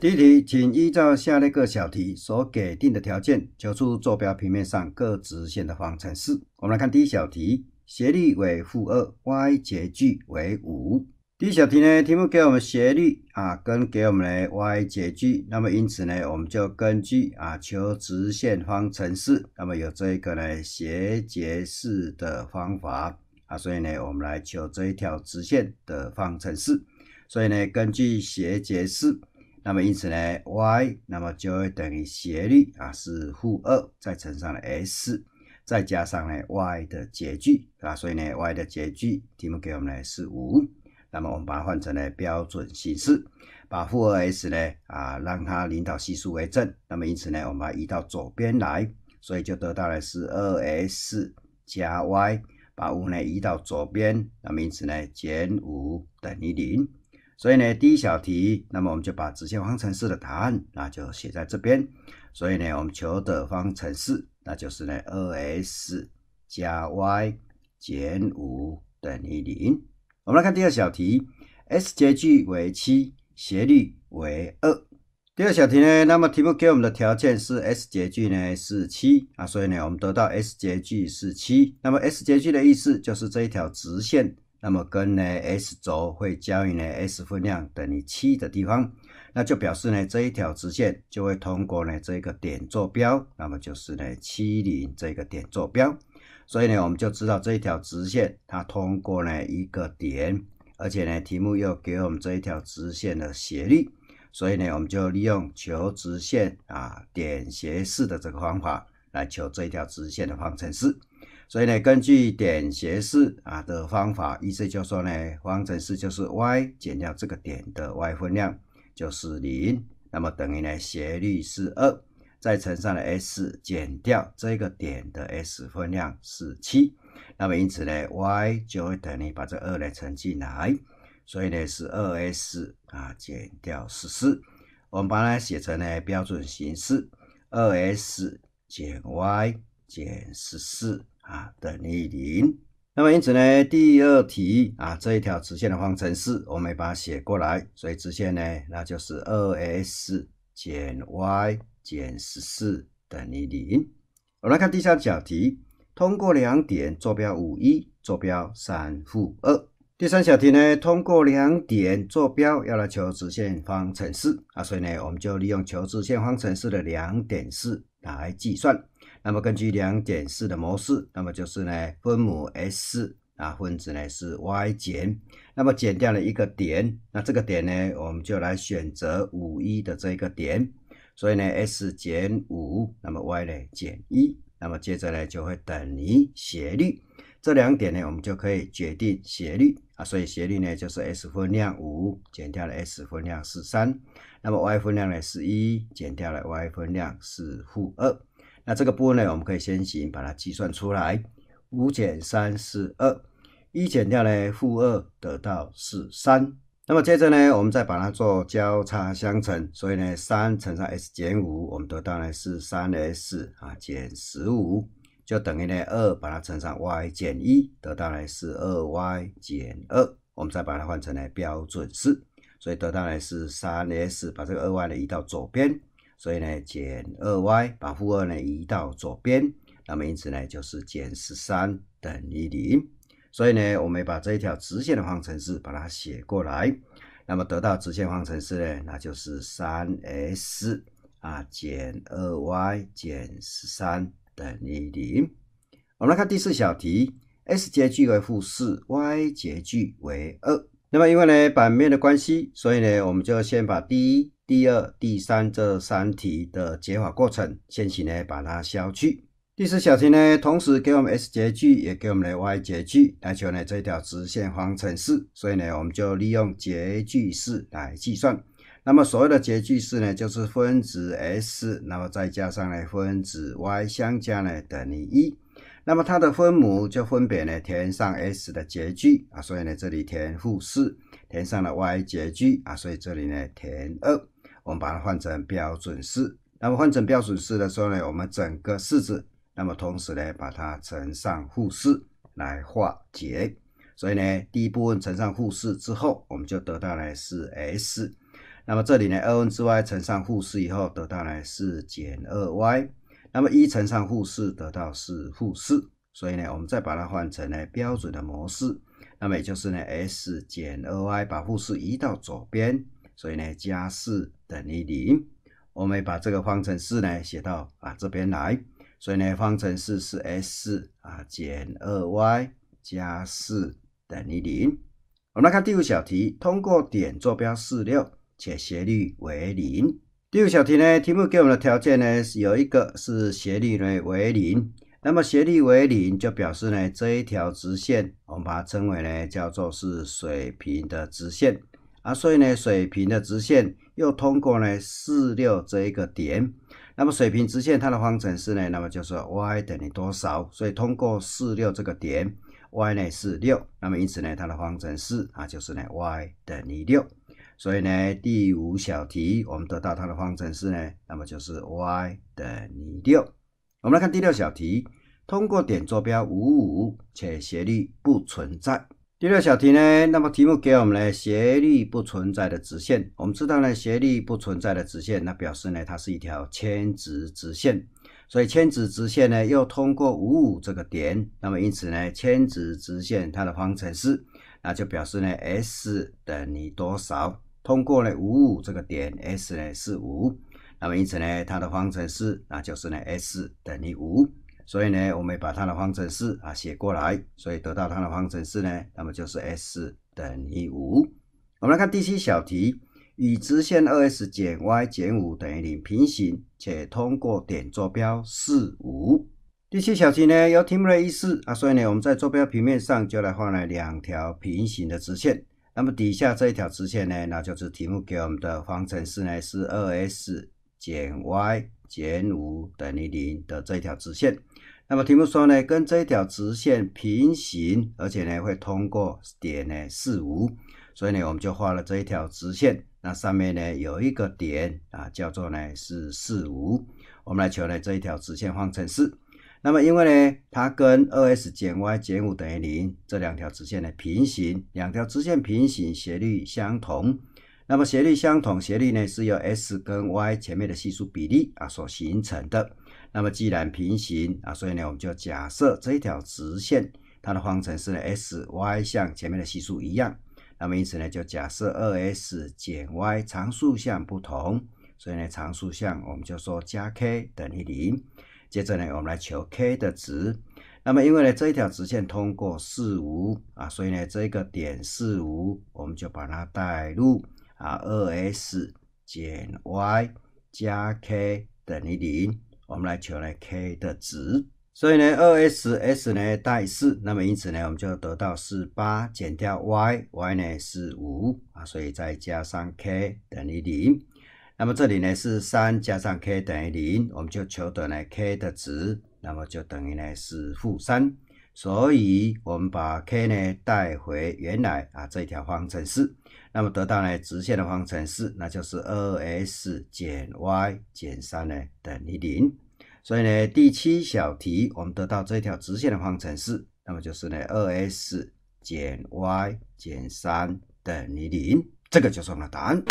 第一题，请依照下列各小题所给定的条件，求出坐标平面上各直线的方程式。我们来看第一小题，斜率为负二，y 截距为五。第一小题呢，题目给我们斜率啊，跟给我们的 y 截距，那么因此呢，我们就根据啊求直线方程式，那么有这一个呢斜截式的方法啊，所以呢，我们来求这一条直线的方程式。所以呢，根据斜截式。那么因此呢，y 那么就会等于斜率啊是负二，再乘上了 s，再加上呢 y 的截距啊，所以呢 y 的截距题目给我们呢是五，那么我们把它换成了标准形式，把负二 s 呢啊让它领导系数为正，那么因此呢我们把它移到左边来，所以就得到了是二 s 加 y，把五呢移到左边，那么因此呢减五等于零。所以呢，第一小题，那么我们就把直线方程式的答案那就写在这边。所以呢，我们求得方程式，那就是呢，二 s 加 y 减五等于零。我们来看第二小题，s 截距为七，斜率为二。第二小题呢，那么题目给我们的条件是 s 截距呢是七啊，所以呢，我们得到 s 截距是七。那么 s 截距的意思就是这一条直线。那么跟呢 s 轴会交于呢 s 分量等于七的地方，那就表示呢这一条直线就会通过呢这个点坐标，那么就是呢七零这个点坐标。所以呢我们就知道这一条直线它通过呢一个点，而且呢题目又给我们这一条直线的斜率，所以呢我们就利用求直线啊点斜式的这个方法来求这一条直线的方程式。所以呢，根据点斜式啊的方法，意思就说呢，方程式就是 y 减掉这个点的 y 分量就是零，那么等于呢，斜率是二，再乘上了 s 减掉这个点的 s 分量是七，那么因此呢，y 就会等于把这二呢乘进来，所以呢是二 s 啊减掉十四，我们把它写成呢标准形式，二 s 减 y 减十四。啊，等于零。那么因此呢，第二题啊，这一条直线的方程式，我们也把它写过来。所以直线呢，那就是二 s 减 y 减十四等于零。我们来看第三小题，通过两点坐标五一，坐标三负二。第三小题呢，通过两点坐标，要来求直线方程式啊，所以呢，我们就利用求直线方程式的两点式来计算。那么根据两点式的模式，那么就是呢分母 s 啊，分子呢是 y 减，那么减掉了一个点，那这个点呢，我们就来选择五一的这个点，所以呢 s 减五，那么 y 呢减一，那么接着呢就会等于斜率，这两点呢我们就可以决定斜率啊，所以斜率呢就是 s 分量五减掉了 s 分量是三，那么 y 分量呢是一减掉了 y 分量是负二。那这个部分呢，我们可以先行把它计算出来，五减三，是二，一减掉呢负二，得到是三。那么接着呢，我们再把它做交叉相乘，所以呢，三乘上 s 减五，我们得到呢是三 s 啊减十五，就等于呢二，把它乘上 y 减一，得到呢是二 y 减二，我们再把它换成呢标准式，所以得到呢是三 s，把这个二 y 呢移到左边。所以呢，减二 y 把负二呢移到左边，那么因此呢就是减十三等于零。所以呢，我们把这一条直线的方程式把它写过来，那么得到直线方程式呢，那就是三 s 啊减二 y 减十三等于零。我们来看第四小题，s 截距为负四，y 截距为二。那么因为呢版面的关系，所以呢我们就先把第一。第二、第三这三题的解法过程，先去呢把它消去。第四小题呢，同时给我们 S 截距，也给我们来 Y 截距，来求呢这条直线方程式。所以呢，我们就利用截距式来计算。那么所有的截距式呢，就是分子 S，那么再加上呢分子 Y 相加呢等于一。那么它的分母就分别呢填上 S 的截距啊，所以呢这里填负四，填上了 Y 截距啊，所以这里呢填二。我们把它换成标准式，那么换成标准式的时候呢，我们整个式子，那么同时呢，把它乘上负四来化解。所以呢，第一部分乘上负四之后，我们就得到呢是 s。那么这里呢，二分之 y 乘上负四以后得到呢是减二 y。那么一乘上负四得到是负四。所以呢，我们再把它换成呢标准的模式，那么也就是呢 s 减二 y，把负四移到左边。所以呢，加四等于零。我们把这个方程式呢写到啊这边来。所以呢，方程式是 s 啊减二 y 加四等于零。我们来看第五小题，通过点坐标四六，且斜率为零。第五小题呢，题目给我们的条件呢，有一个是斜率呢为零。那么斜率为零，就表示呢这一条直线，我们把它称为呢叫做是水平的直线。啊，所以呢，水平的直线又通过呢四六这一个点，那么水平直线它的方程式呢，那么就是 y 等于多少？所以通过四六这个点，y 呢是六，那么因此呢，它的方程式啊就是呢 y 等于六，所以呢第五小题我们得到它的方程式呢，那么就是 y 等于六。我们来看第六小题，通过点坐标五五且斜率不存在。第六小题呢？那么题目给我们呢斜率不存在的直线，我们知道呢斜率不存在的直线，那表示呢它是一条牵直直线。所以牵直直线呢又通过五五这个点，那么因此呢牵直直线它的方程式，那就表示呢 s 等于多少？通过了五五这个点，s 呢是五，那么因此呢它的方程式那就是呢 s 等于五。所以呢，我们把它的方程式啊写过来，所以得到它的方程式呢，那么就是 s 等于五。我们来看第七小题，与直线 2s 减 y 减五等于零平行且通过点坐标四五。第七小题呢，由题目意思啊，所以呢，我们在坐标平面上就来画了两条平行的直线。那么底下这一条直线呢，那就是题目给我们的方程式呢是 2s 减 y 减五等于零的这一条直线。那么题目说呢，跟这一条直线平行，而且呢会通过点呢四五，所以呢我们就画了这一条直线。那上面呢有一个点啊，叫做呢是四五。我们来求呢这一条直线方程式。那么因为呢它跟2 s 减 y 减5等于0这两条直线呢平行，两条直线平行斜率相同。那么斜率相同，斜率呢是由 s 跟 y 前面的系数比例啊所形成的。那么既然平行啊，所以呢，我们就假设这一条直线它的方程是 s y，像前面的系数一样。那么因此呢，就假设二 s 减 y 常数项不同，所以呢常数项我们就说加 k 等于零。接着呢，我们来求 k 的值。那么因为呢这一条直线通过四五啊，所以呢这个点四五我们就把它代入啊二 s 减 y 加 k 等于零。我们来求呢 k 的值，所以呢 2s s 呢于4，那么因此呢我们就得到是8减掉 y，y 呢是5啊，所以再加上 k 等于0，那么这里呢是3加上 k 等于0，我们就求得呢 k 的值，那么就等于呢是负3。所以，我们把 k 呢带回原来啊这一条方程式，那么得到呢直线的方程式，那就是 2s 减 y 减3呢等于0。所以呢第七小题，我们得到这条直线的方程式，那么就是呢 2s 减 y 减3等于0，这个就是我们的答案。